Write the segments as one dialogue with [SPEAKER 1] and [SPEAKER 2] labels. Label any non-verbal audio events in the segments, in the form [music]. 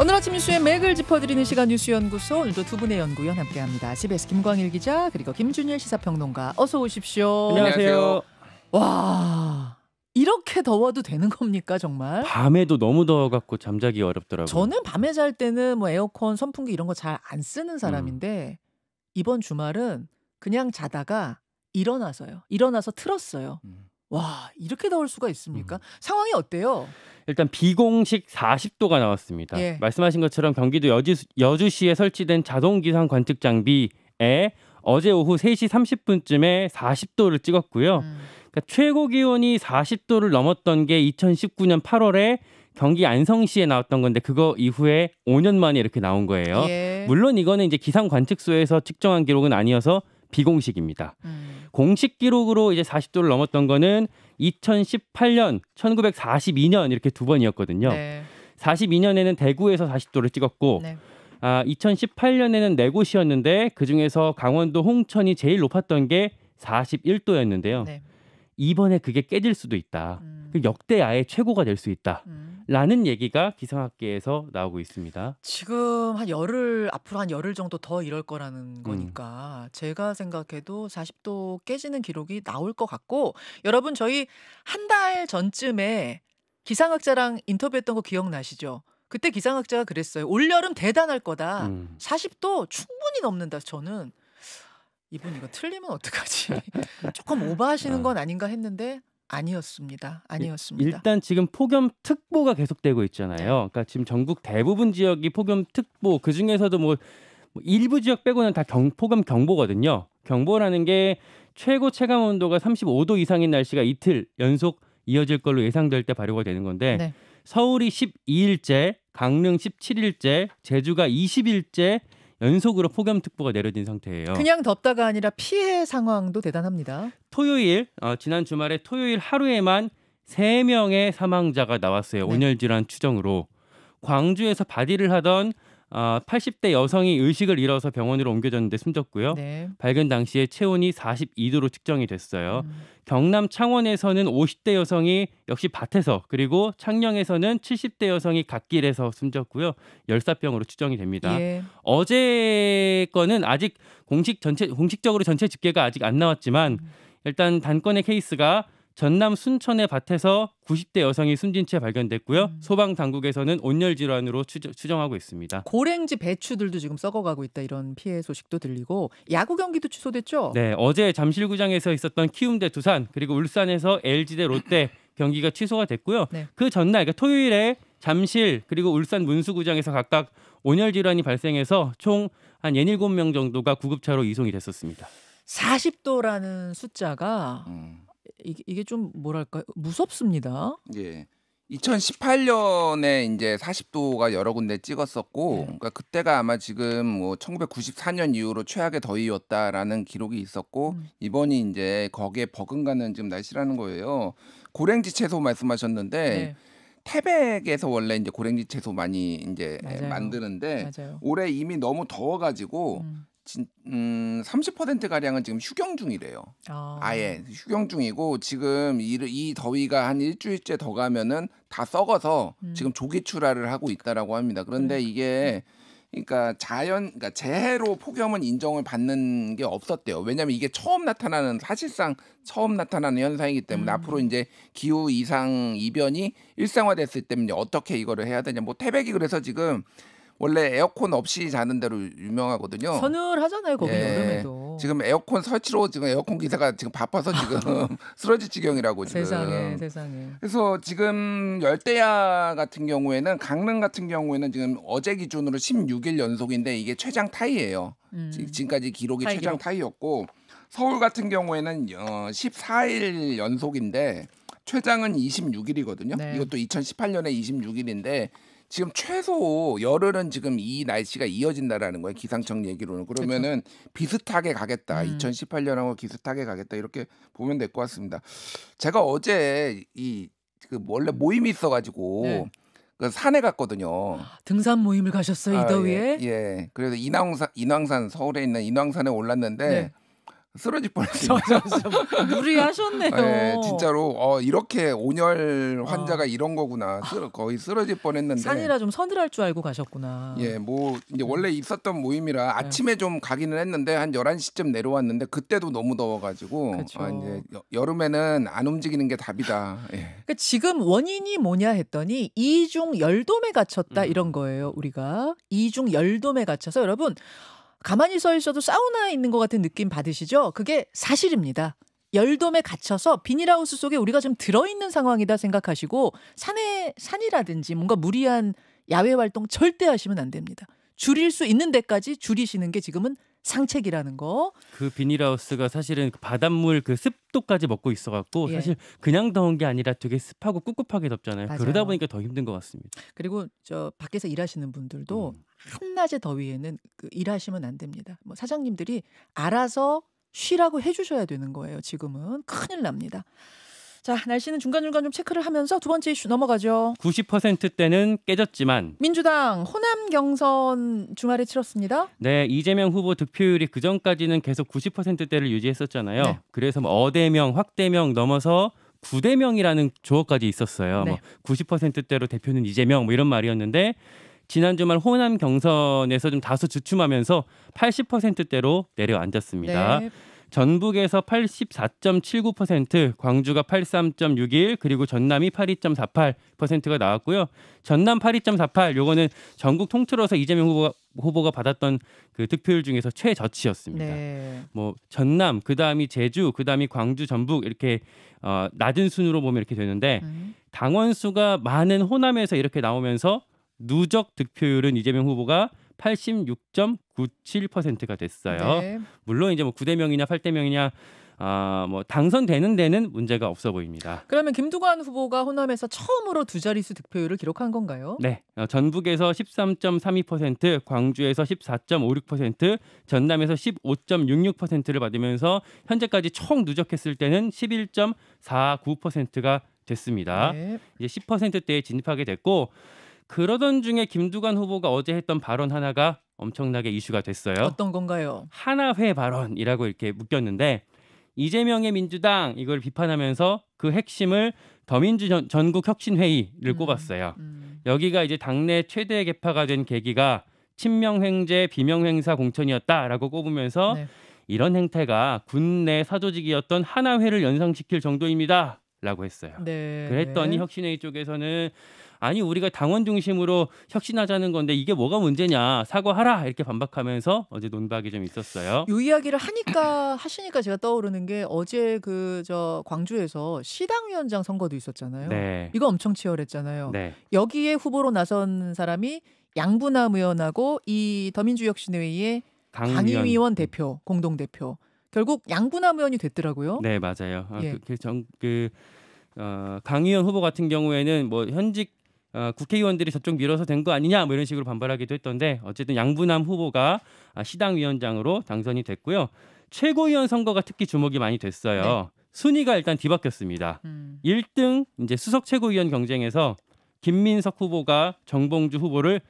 [SPEAKER 1] 오늘 아침 뉴스에 맥을 짚어드리는 시간 뉴스연구소 오늘도 두 분의 연구위원 함께합니다. CBS 김광일 기자 그리고 김준일 시사평론가 어서 오십시오. 안녕하세요. 와 이렇게 더워도 되는 겁니까 정말?
[SPEAKER 2] 밤에도 너무 더워갖고 잠자기 어렵더라고요. 저는
[SPEAKER 1] 밤에 잘 때는 뭐 에어컨, 선풍기 이런 거 잘 안 쓰는 사람인데 음. 이번 주말은 그냥 자다가 일어나서요. 일어나서 틀었어요. 음. 와 이렇게 나올 수가 있습니까? 음. 상황이 어때요?
[SPEAKER 2] 일단 비공식 40도가 나왔습니다. 예. 말씀하신 것처럼 경기도 여주, 여주시에 설치된 자동기상 관측 장비에 어제 오후 3시 30분쯤에 40도를 찍었고요. 음. 그러니까 최고 기온이 40도를 넘었던 게 2019년 8월에 경기 안성시에 나왔던 건데 그거 이후에 5년 만에 이렇게 나온 거예요. 예. 물론 이거는 이제 기상 관측소에서 측정한 기록은 아니어서 비공식입니다. 음. 공식 기록으로 이제 40도를 넘었던 거는 2018년, 1942년 이렇게 두 번이었거든요. 네. 42년에는 대구에서 40도를 찍었고 네. 아, 2018년에는 네 곳이었는데 그 중에서 강원도 홍천이 제일 높았던 게 41도였는데요. 네. 이번에 그게 깨질 수도 있다. 음. 그 역대 아예 최고가 될 수 있다. 음. 라는 얘기가 기상학계에서 나오고 있습니다.
[SPEAKER 1] 지금 한 열흘 앞으로 한 열흘 정도 더 이럴 거라는 음. 거니까 음. 제가 생각해도 40도 깨지는 기록이 나올 것 같고 여러분 저희 한 달 전쯤에 기상학자랑 인터뷰했던 거 기억나시죠? 그때 기상학자가 그랬어요. 올여름 대단할 거다. 음. 40도 충분히 넘는다. 저는 이분 이거 틀리면 어떡하지? [laughs] 조금 오버하시는 아. 건 아닌가 했는데 아니었습니다. 아니었습니다.
[SPEAKER 2] 일단 지금 폭염 특보가 계속되고 있잖아요. 그러니까 지금 전국 대부분 지역이 폭염 특보 그 중에서도 뭐, 뭐 일부 지역 빼고는 다 경, 폭염 경보거든요. 경보라는 게 최고 체감 온도가 35도 이상인 날씨가 이틀 연속 이어질 걸로 예상될 때 발효가 되는 건데 네. 서울이 12일째, 강릉 17일째, 제주가 20일째, 연속으로 폭염특보가 내려진 상태예요. 그냥
[SPEAKER 1] 덥다가 아니라 피해 상황도 대단합니다.
[SPEAKER 2] 토요일 어, 지난 주말에 토요일 하루에만 3명의 사망자가 나왔어요. 네. 온열 질환 추정으로. 광주에서 바디를 하던 아, 어, 80대 여성이 의식을 잃어서 병원으로 옮겨졌는데 숨졌고요. 네. 발견 당시에 체온이 42도로 측정이 됐어요. 음. 경남 창원에서는 50대 여성이 역시 밭에서 그리고 창녕에서는 70대 여성이 갓길에서 숨졌고요. 열사병으로 추정이 됩니다. 예. 어제 거는 아직 공식 전체 공식적으로 전체 집계가 아직 안 나왔지만 음. 일단 단건의 케이스가 전남 순천의 밭에서 90대 여성이 숨진 채 발견됐고요. 음. 소방 당국에서는 온열 질환으로 추정, 하고 있습니다.
[SPEAKER 1] 고랭지 배추들도 지금 썩어가고 있다 이런 피해 소식도 들리고 야구 경기도 취소됐죠? 네,
[SPEAKER 2] 어제 잠실구장에서 있었던 키움대 두산 그리고 울산에서 LG대 롯데 [clears throat] 경기가 취소가 됐고요. 네. 그 전날 그러니까 토요일에 잠실 그리고 울산 문수구장에서 각각 온열 질환이 발생해서 총 한 7명 정도가 구급차로 이송이 됐었습니다.
[SPEAKER 1] 40도라는 숫자가 음. 이게, 이게 좀 뭐랄까 무섭습니다.
[SPEAKER 3] 예. 2018년에 이제 40도가 여러 군데 찍었었고, 네. 그러니까 그때가 아마 지금 뭐 1994년 이후로 최악의 더위였다라는 기록이 있었고, 음. 이번이 이제 거기에 버금가는 지금 날씨라는 거예요. 고랭지 채소 말씀하셨는데. 네. 태백에서 원래 이제 고랭지 채소 많이 이제 맞아요. 만드는데 맞아요. 올해 이미 너무 더워가지고 음. 진, 음, 30%가량은 지금 휴경 중이래요. 아. 아예 휴경 중이고 지금 이, 이 더위가 한 일주일째 더 가면은 다 썩어서 음. 지금 조기 출하를 하고 있다라고 합니다. 그런데 그 이게 그러니까 자연 그러니까 재해로 폭염은 인정을 받는 게 없었대요. 왜냐하면 이게 처음 나타나는 사실상 처음 나타나는 현상이기 때문에 음. 앞으로 이제 기후 이상 이변이 일상화됐을 때문에 어떻게 이거를 해야 되냐. 뭐 태백이 그래서 지금 원래 에어컨 없이 자는 대로 유명하거든요.
[SPEAKER 1] 서늘하잖아요, 거기 예. 여름에도.
[SPEAKER 3] 지금 에어컨 설치로 지금 에어컨 기사가 지금 바빠서 지금 [laughs] [laughs] 쓰러질 지경이라고 지금. 세상에, 세상에. 그래서 지금 열대야 같은 경우에는 강릉 같은 경우에는 지금 어제 기준으로 16일 연속인데 이게 최장 타이예요. 음. 지금까지 기록이 타이 최장 기록. 타이였고 서울 같은 경우에는 어, 14일 연속인데 최장은 26일이거든요. 네. 이것도 2018년에 26일인데 지금 최소 열흘은 지금 이 날씨가 이어진다라는 거예요. 기상청 얘기로는 그러면은 그쵸. 비슷하게 가겠다. 음. 2018년하고 비슷하게 가겠다 이렇게 보면 될 것 같습니다. 제가 어제 이그 원래 모임이 있어가지고. 네. 그 산에 갔거든요. 등산 모임을 가셨어요 아, 이 더위에? 예, 예. 그래서 인왕산, 인왕산 서울에 있는 인왕산에 올랐는데 네. 쓰러질 뻔했어요. [laughs] 뭐 무리하셨네요. 네, 진짜로 어, 이렇게 온열 환자가 아. 이런 거구나. 쓰러, 거의 쓰러질 뻔했는데. 산이라
[SPEAKER 1] 좀 서늘할 줄 알고 가셨구나. 예,
[SPEAKER 3] 뭐 이제 원래 음. 있었던 모임이라 네. 아침에 좀 가기는 했는데 한 11시쯤 내려왔는데 그때도 너무 더워 가지고 아, 이제 여름에는 안 움직이는 게 답이다. 예. 그러니까
[SPEAKER 1] 지금 원인이 뭐냐 했더니 이중 열돔에 갇혔다 음. 이런 거예요, 우리가. 이중 열돔에 갇혀서 여러분 가만히 서 있어도 사우나에 있는 것 같은 느낌 받으시죠? 그게 사실입니다. 열돔에 갇혀서 비닐하우스 속에 우리가 좀 들어있는 상황이다 생각하시고 산에 산이라든지 뭔가 무리한 야외 활동 절대 하시면 안 됩니다. 줄일 수 있는 데까지 줄이시는 게 지금은 상책이라는 거.
[SPEAKER 2] 그 비닐하우스가 사실은 그 바닷물 그 습도까지 먹고 있어갖고 예. 사실 그냥 더운 게 아니라 되게 습하고 꿉꿉하게 덥잖아요. 맞아요. 그러다 보니까 더 힘든 것 같습니다.
[SPEAKER 1] 그리고 저 밖에서 일하시는 분들도 음. 한낮의 더위에는 그 일하시면 안 됩니다. 뭐 사장님들이 알아서 쉬라고 해주셔야 되는 거예요. 지금은 큰일 납니다. 자, 날씨는 중간중간 좀 체크를 하면서 두 번째 이슈 넘어가죠.
[SPEAKER 2] 90%대는 깨졌지만
[SPEAKER 1] 민주당 호남 경선 주말에 치렀습니다.
[SPEAKER 2] 네, 이재명 후보 득표율이 그 전까지는 계속 90%대를 유지했었잖아요. 네. 그래서 뭐 어대명, 확대명 넘어서 구대명이라는 조어까지 있었어요. 네. 뭐 90%대로 대표는 이재명 뭐 이런 말이었는데 지난 주말 호남 경선에서 좀 다소 주춤하면서 80%대로 내려앉았습니다. 네. 전북에서 84.79%, 광주가 83.61, 그리고 전남이 82.48%가 나왔고요. 전남 82.48, 요거는 전국 통틀어서 이재명 후보가, 후보가 받았던 그 득표율 중에서 최저치였습니다. 네. 뭐 전남, 그 다음이 제주, 그 다음이 광주, 전북 이렇게 어, 낮은 순으로 보면 이렇게 되는데 음. 당원 수가 많은 호남에서 이렇게 나오면서 누적 득표율은 이재명 후보가 86.97%가 됐어요. 네. 물론 이제 뭐 9대명이냐 8대명이냐 아 뭐 당선되는 데는 문제가 없어 보입니다.
[SPEAKER 1] 그러면 김두관 후보가 호남에서 처음으로 두 자릿수 득표율을 기록한 건가요?
[SPEAKER 2] 네, 어, 전북에서 13.32%, 광주에서 14.56%, 전남에서 15.66%를 받으면서 현재까지 총 누적했을 때는 11.49%가 됐습니다. 네. 이제 10%대에 진입하게 됐고. 그러던 중에 김두관 후보가 어제 했던 발언 하나가 엄청나게 이슈가 됐어요.
[SPEAKER 1] 어떤 건가요? 하나회
[SPEAKER 2] 발언이라고 이렇게 묶였는데 이재명의 민주당 이걸 비판하면서 그 핵심을 더민주 전, 전국혁신회의를 음, 꼽았어요. 음. 여기가 이제 당내 최대 개파가 된 계기가 친명횡재 비명횡사 공천이었다라고 꼽으면서 네. 이런 행태가 군내 사조직이었던 하나회를 연상시킬 정도입니다. 라고 했어요.
[SPEAKER 1] 네. 그랬더니 네.
[SPEAKER 2] 혁신회의 쪽에서는 아니 우리가 당원 중심으로 혁신하자는 건데 이게 뭐가 문제냐 사과하라 이렇게 반박하면서 어제 논박이 좀 있었어요.
[SPEAKER 1] 이 이야기를 하니까 [clears throat] 하시니까 제가 떠오르는 게 어제 그 저 광주에서 시당위원장 선거도 있었잖아요. 네. 이거 엄청 치열했잖아요. 네. 여기에 후보로 나선 사람이 양분함 의원하고 이 더민주 혁신회의의 당위원 대표 공동 대표 결국 양분함 의원이 됐더라고요. 네,
[SPEAKER 2] 맞아요. 아, 예. 아, 그, 정, 그, 어, 강 의원 후보 같은 경우에는 뭐 현직 어, 국회의원들이 저쪽 밀어서 된 거 아니냐 뭐 이런 식으로 반발하기도 했던데 어쨌든 양분함 후보가 아, 시당위원장으로 당선이 됐고요. 최고위원 선거가 특히 주목이 많이 됐어요. 네. 순위가 일단 뒤바뀌었습니다. 음. 1등 이제 수석 최고위원 경쟁에서 김민석 후보가 정봉주 후보를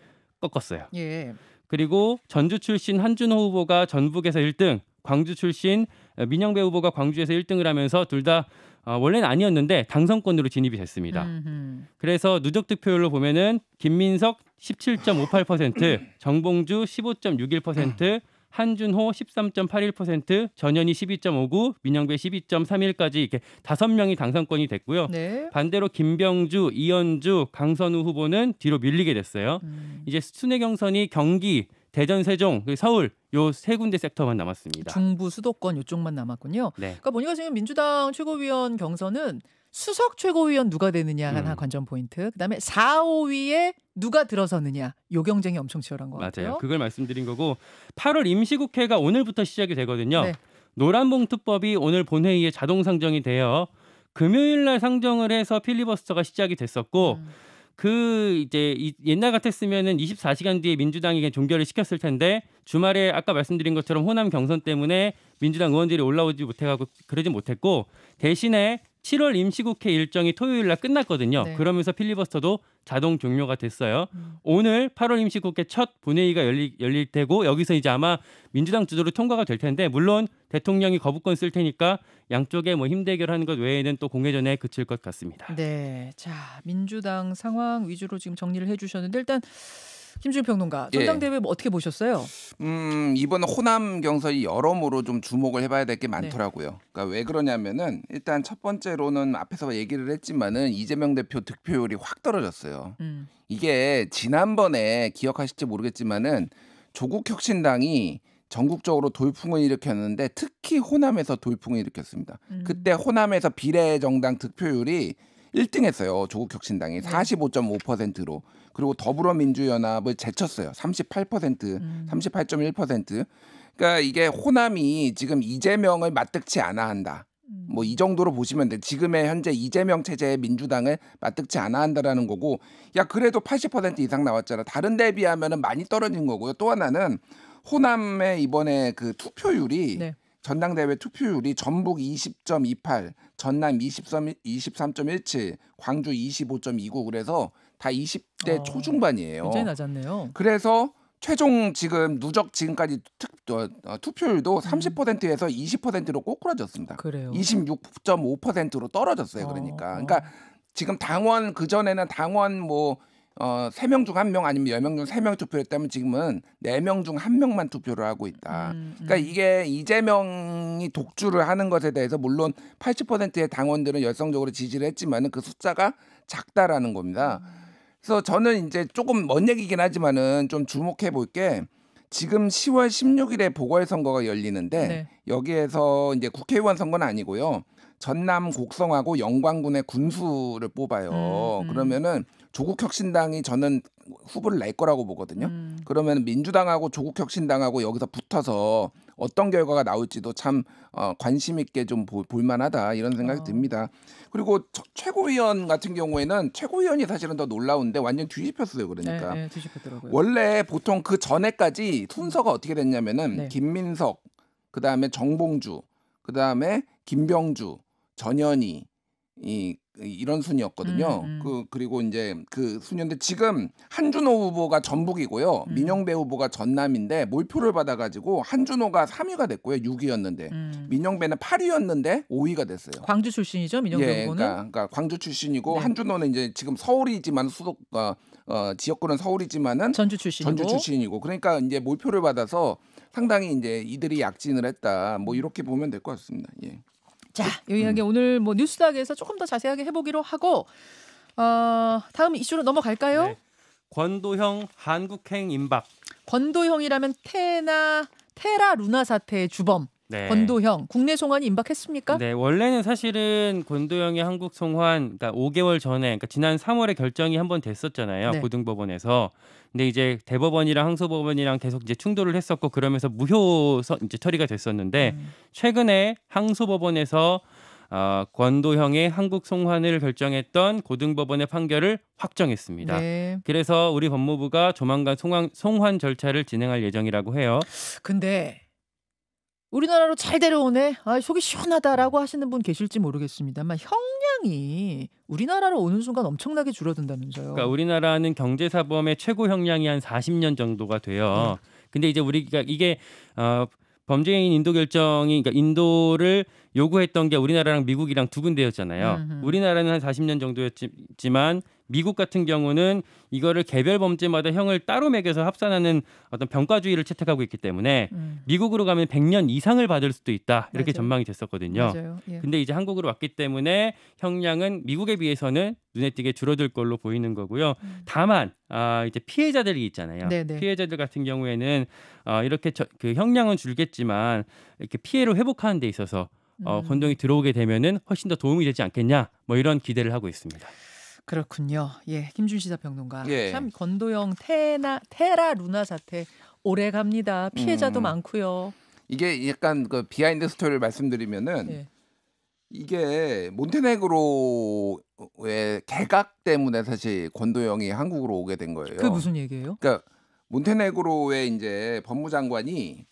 [SPEAKER 2] 꺾었어요. 예. 그리고 전주 출신 한준호 후보가 전북에서 1등, 광주 출신 민영배 후보가 광주에서 1등을 하면서 둘다 어, 원래는 아니었는데 당선권으로 진입이 됐습니다. 음흠. 그래서 누적 득표율로 보면은 김민석 17.58%, [clears throat] 정봉주 15.61%, 음. 한준호 13.81%, 전현희 12.59, 민영배 12.31까지 이렇게 다섯 명이 당선권이 됐고요. 네. 반대로 김병주, 이현주, 강선우 후보는 뒤로 밀리게 됐어요. 음. 이제 순회 경선이 경기 대전, 세종, 서울 요 세 군데 섹터만 남았습니다.
[SPEAKER 1] 중부 수도권 요쪽만 남았군요. 네. 그러니까 보니까 지금 민주당 최고위원 경선은 수석 최고위원 누가 되느냐 하나 음. 관전 포인트. 그다음에 4, 5위에 누가 들어서느냐. 요 경쟁이 엄청 치열한 거 맞아요. 같아요. 그걸
[SPEAKER 2] 말씀드린 거고 8월 임시국회가 오늘부터 시작이 되거든요. 네. 노란봉투법이 오늘 본회의에 자동 상정이 되어 금요일 날 상정을 해서 필리버스터가 시작이 됐었고 음. 그 이제 옛날 같았으면은 24시간 뒤에 민주당에그 종결을 시켰을 텐데 주말에 아까 말씀드린 것처럼 호남 경선 때문에 민주당 의원들이 올라오지 못해가고 그러지 못했고 대신에 7월 임시국회 일정이 토요일 날 끝났거든요. 네. 그러면서 필리버스터도 자동 종료가 됐어요. 음. 오늘 8월 임시국회 첫 본회의가 열리, 열릴 테고 여기서 이제 아마 민주당 주도로 통과가 될 텐데 물론 대통령이 거부권 쓸 테니까 양쪽에 뭐 힘대결하는 것 외에는 또 공회전에 그칠 것 같습니다.
[SPEAKER 1] 네, 자 민주당 상황 위주로 지금 정리를 해주셨는데 일단 김준 평론가 예. 전당 대회 뭐 어떻게 보셨어요?
[SPEAKER 3] 음 이번 호남 경선이 여러모로 좀 주목을 해봐야 될 게 많더라고요. 네. 그러니까 왜 그러냐면은 일단 첫 번째로는 앞에서 얘기를 했지만은 이재명 대표 득표율이 확 떨어졌어요. 음. 이게 지난번에 기억하실지 모르겠지만은 조국 혁신당이 전국적으로 돌풍을 일으켰는데 특히 호남에서 돌풍을 일으켰습니다. 음. 그때 호남에서 비례 정당 득표율이 1등 했어요. 조국 혁신당이 45.5%로. 그리고 더불어민주연합을 제쳤어요. 38%, 음. 38.1%. 그러니까 이게 호남이 지금 이재명을 마뜩치 않아 한다. 음. 뭐이 정도로 보시면 돼. 지금의 현재 이재명 체제의 민주당을 마뜩치 않아 한다라는 거고, 야 그래도 80% 이상 나왔잖아. 다른 데에 비하면은 많이 떨어진 거고요. 또 하나는 호남의 이번에 그 투표율이 네. 전당대회 투표율이 전북 20.28, 전남 23, 23.17, 광주 25.29 그래서 다 20대 어, 아, 초중반이에요. 굉장히
[SPEAKER 1] 낮았네요.
[SPEAKER 3] 그래서 최종 지금 누적 지금까지 특, 어, 어 투표율도 30%에서 음. 20%로 꼬꾸라졌습니다. 그래요. 26.5%로 떨어졌어요. 그러니까. 아, 그러니까 아. 지금 당원 그 전에는 당원 뭐 어, 세 명 중 한 명 아니면 열명중 세명 투표했다면 지금은 네 명 중 한명만 투표를 하고 있다. 음, 음. 그러니까 이게 이재명이 독주를 하는 것에 대해서 물론 80%의 당원들은 열성적으로 지지를 했지만 은그 숫자가 작다라는 겁니다. 음. 그래서 저는 이제 조금 먼 얘기긴 하지만은 좀 주목해 볼 게 지금 10월 16일에 보궐선거가 열리는데 네. 여기에서 이제 국회의원 선거는 아니고요. 전남 곡성하고 영광군의 군수를 뽑아요. 음, 음. 그러면은 조국 혁신당이 저는 후보를 낼 거라고 보거든요. 음. 그러면 민주당하고 조국 혁신당하고 여기서 붙어서 어떤 결과가 나올지도 참 어, 관심 있게 좀 볼만하다 이런 생각이 어. 듭니다. 그리고 저, 최고위원 같은 경우에는 최고위원이 사실은 더 놀라운데 완전 뒤집혔어요. 그러니까 네, 네, 뒤집혔더라고요. 원래 보통 그 전에까지 순서가 어떻게 됐냐면은 네. 김민석, 그 다음에 정봉주, 그 다음에 김병주, 전현희, 이 이런 순이었거든요. 음, 음. 그 그리고 이제 그 순인데 지금 한준호 후보가 전북이고요. 음. 민영배 후보가 전남인데 몰표를 받아 가지고 한준호가 3위가 됐고요. 6위였는데 음. 민영배는 8위였는데 5위가 됐어요.
[SPEAKER 1] 광주 출신이죠, 민영배 예, 후보는. 그러니까,
[SPEAKER 3] 그러니까 광주 출신이고 네. 한준호는 이제 지금 서울이지만 수도 어, 어 지역구는 서울이지만은 전주 출신이고. 전주 출신이고. 그러니까 이제 몰표를 받아서 상당히 이제 이들이 약진을 했다. 뭐 이렇게 보면 될 것 같습니다. 예.
[SPEAKER 1] 자, 음. 요 이야기 음. 오늘 뭐 뉴스닥에서 조금 더 자세하게 해보기로 하고 어, 다음 이슈로 넘어갈까요? 네.
[SPEAKER 3] 권도형 한국행
[SPEAKER 2] 임박.
[SPEAKER 1] 권도형이라면 테나 테라 루나 사태의 주범. 네. 권도형 국내 송환이 임박했습니까? 네,
[SPEAKER 2] 원래는 사실은 권도형의 한국 송환 그러니까 5개월 전에 그러니까 지난 3월에 결정이 한 번 됐었잖아요. 네. 고등법원에서. 근데 이제 대법원이랑 항소법원이랑 계속 이제 충돌을 했었고 그러면서 무효 이제 처리가 됐었는데 음. 최근에 항소법원에서 어, 권도형의 한국 송환을 결정했던 고등법원의 판결을 확정했습니다. 네. 그래서 우리 법무부가 조만간 송환, 송환 절차를 진행할 예정이라고 해요.
[SPEAKER 1] 근데 우리나라로 잘 데려오네. 아, 속이 시원하다라고 하시는 분 계실지 모르겠습니다만 형량이 우리나라로 오는 순간 엄청나게 줄어든다면서요. 그러니까
[SPEAKER 2] 우리나라는 경제 사범의 최고 형량이 한 40년 정도가 돼요. 네. 근데 이제 우리가 그러니까 이게 어 범죄인 인도 결정이 그러니까 인도를 요구했던 게 우리나라랑 미국이랑 두 군데였잖아요. 음흠. 우리나라는 한 40년 정도였지만 미국 같은 경우는 이거를 개별 범죄마다 형을 따로 매겨서 합산하는 어떤 병과주의를 채택하고 있기 때문에 음. 미국으로 가면 100년 이상을 받을 수도 있다 이렇게 맞아요. 전망이 됐었거든요. 맞아요. 예. 근데 이제 한국으로 왔기 때문에 형량은 미국에 비해서는 눈에 띄게 줄어들 걸로 보이는 거고요. 음. 다만 아, 이제 피해자들이 있잖아요. 네네. 네. 피해자들 같은 경우에는 어, 이렇게 저, 그 형량은 줄겠지만 이렇게 피해를 회복하는 데 있어서 어, 음. 건동이 들어오게 되면은 훨씬 더 도움이 되지 않겠냐 뭐 이런 기대를 하고 있습니다.
[SPEAKER 3] 그렇군요. 예,
[SPEAKER 1] 김준 시사평론가. 예. 참 건도영 테나 테라 루나 사태 오래 갑니다. 피해자도 음. 많고요.
[SPEAKER 3] 이게 약간 그 비하인드 스토리를 말씀드리면은 예. 이게 몬테네그로의 개각 때문에 사실 권도영이 한국으로 오게 된 거예요. 그 무슨 얘기예요? 그러니까 몬테네그로의 이제 법무장관이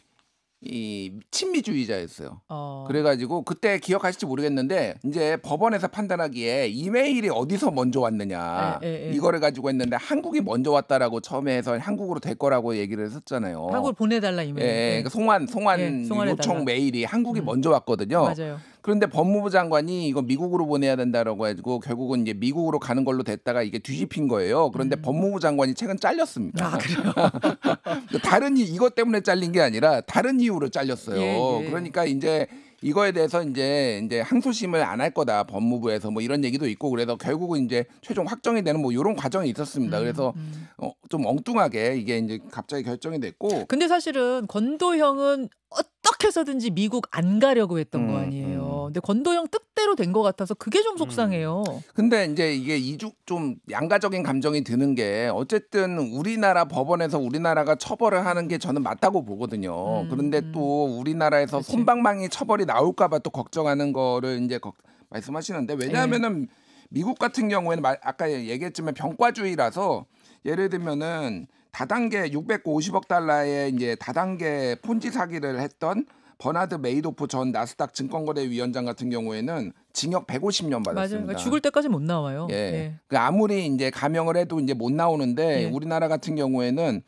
[SPEAKER 3] 이 친미주의자였어요. 어. 그래가지고 그때 기억하실지 모르겠는데 이제 법원에서 판단하기에 이메일이 어디서 먼저 왔느냐 에, 에, 에. 이거를 가지고 했는데 한국이 먼저 왔다라고 처음에 해서 한국으로 될 거라고 얘기를 했었잖아요. 한국을 보내달라 이메일. 예, 예. 예, 그러니까 송환 송환 예, 요청 메일이 한국이 음. 먼저 왔거든요. 맞아요. 그런데 법무부 장관이 이거 미국으로 보내야 된다라고 해가지고 결국은 이제 미국으로 가는 걸로 됐다가 이게 뒤집힌 거예요. 그런데 음. 법무부 장관이 최근 잘렸습니다. 아, 그래요? [laughs] 그 다른 이것 때문에 잘린 게 아니라 다른 이유로 잘렸어요. 예, 예. 그러니까 이제 이거에 대해서 이제 이제 항소심을 안 할 거다 법무부에서 뭐 이런 얘기도 있고 그래서 결국은 이제 최종 확정이 되는 뭐 이런 과정이 있었습니다. 음, 그래서 음. 어, 좀 엉뚱하게 이게 이제 갑자기 결정이 됐고. 근데 사실은 권도형은 어떻게 해서든지 미국 안
[SPEAKER 1] 가려고 했던 음, 거 아니에요. 음, 음. 근데 권도영 뜻대로 된 것 같아서 그게 좀 속상해요. 음.
[SPEAKER 3] 근데 이제 이게 이중 좀 양가적인 감정이 드는 게 어쨌든 우리나라 법원에서 우리나라가 처벌을 하는 게 저는 맞다고 보거든요. 음. 그런데 또 우리나라에서 그치. 손방망이 처벌이 나올까봐 또 걱정하는 거를 이제 걱, 말씀하시는데 왜냐하면은 네. 미국 같은 경우에는 마, 아까 얘기했지만 병과주의라서 예를 들면은 다단계 650억 달러의 이제 다단계 폰지 사기를 했던 버나드 메이도프 전 나스닥 증권거래위원장 같은 경우에는 징역 150년 받았습니다. 맞아요. 그러니까 죽을
[SPEAKER 1] 때까지 못 나와요. 예. 예.
[SPEAKER 3] 그 아무리 이제 감형을 해도 이제 못 나오는데 예. 우리나라 같은 경우에는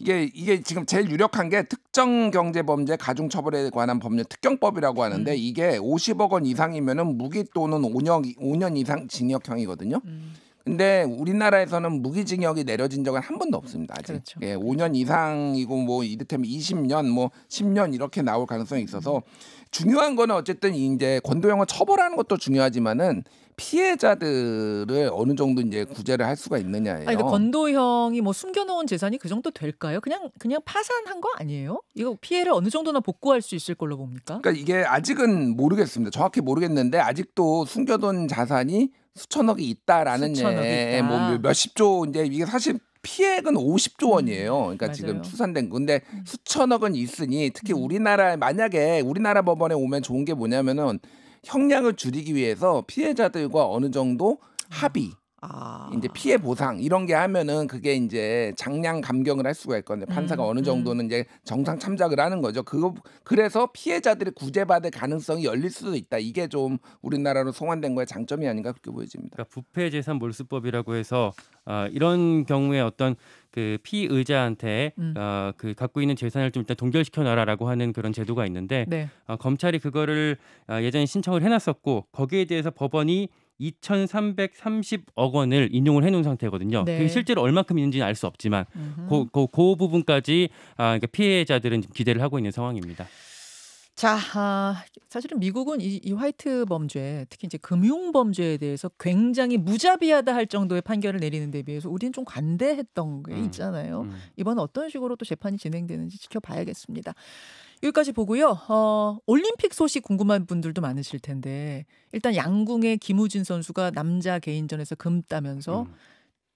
[SPEAKER 3] 이게 이게 지금 제일 유력한 게 특정 경제 범죄 가중 처벌에 관한 법률 특경법이라고 하는데 음. 이게 50억 원 이상이면은 무기 또는 5년 5년 이상 징역형이거든요. 음. 근데 우리나라에서는 무기징역이 내려진 적은 한 번도 없습니다. 아직 그렇죠. 예, 5년 그렇죠. 이상이고 뭐 이를테면 20년 뭐 10년 이렇게 나올 가능성이 있어서 중요한 거는 어쨌든 이제 권도형을 처벌하는 것도 중요하지만은 피해자들을 어느 정도 이제 구제를 할 수가 있느냐예요. 아니, 그러니까
[SPEAKER 1] 권도형이 뭐 숨겨놓은 재산이 그 정도 될까요? 그냥 그냥 파산한 거 아니에요? 이거 피해를 어느 정도나 복구할 수 있을 걸로 봅니까? 그러니까
[SPEAKER 3] 이게 아직은 모르겠습니다. 정확히 모르겠는데 아직도 숨겨둔 자산이 수천억이 있다라는 수천억이 예, 예 뭐 있다. 뭐 몇십조 이제 이게 사실 피해액은 50조 음, 원이에요. 그러니까 맞아요. 지금 추산된 건데 음. 수천억은 있으니 특히 음. 우리나라 만약에 우리나라 법원에 오면 좋은 게 뭐냐면은 형량을 줄이기 위해서 피해자들과 어느 정도 합의 아. 이제 피해 보상 이런 게 하면은 그게 이제 장량 감경을 할 수가 있거든요. 판사가 음, 어느 음. 정도는 음. 이제 정상 참작을 하는 거죠. 그거 그래서 피해자들이 구제받을 가능성이 열릴 수도 있다. 이게 좀 우리나라로 송환된 거의 장점이 아닌가 그렇게 보여집니다. 그러니까 부패
[SPEAKER 2] 재산 몰수법이라고 해서 어, 이런 경우에 어떤 그 피의자한테 음. 어, 그 갖고 있는 재산을 좀 일단 동결시켜 놔라라고 하는 그런 제도가 있는데 네. 어, 검찰이 그거를 어, 예전에 신청을 해놨었고 거기에 대해서 법원이 2,330억 원을 인용을 해놓은 상태거든요. 네. 실제로 얼마큼 있는지는 알 수 없지만 그, 그, 그, 부분까지 아, 그러니까 피해자들은 기대를 하고 있는 상황입니다.
[SPEAKER 1] 자, 아, 사실은 미국은 이, 이, 화이트 범죄, 특히 이제 금융 범죄에 대해서 굉장히 무자비하다 할 정도의 판결을 내리는 데 비해서 우리는 좀 관대했던 게 음, 있잖아요. 음, 음. 이번 어떤 식으로 또 재판이 진행되는지 지켜봐야겠습니다. 여기까지 보고요. 어, 올림픽 소식 궁금한 분들도 많으실 텐데 일단 양궁의 김우진 선수가 남자 개인전에서 금 따면서 음.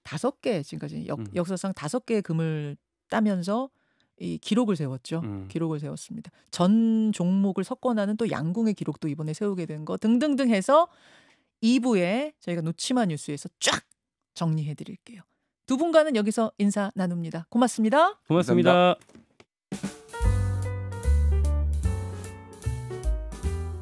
[SPEAKER 1] 다섯 음. 개 지금까지 역, 음. 역사상 다섯 개의 금을 따면서 이 기록을 세웠죠. 음. 기록을 세웠습니다. 전 종목을 석권하는 또 양궁의 기록도 이번에 세우게 된 거 등등등 해서 2부에 저희가 놓치만 뉴스에서 쫙 정리해 드릴게요. 두 분과는 여기서 인사 나눕니다. 고맙습니다. 고맙습니다 감사합니다.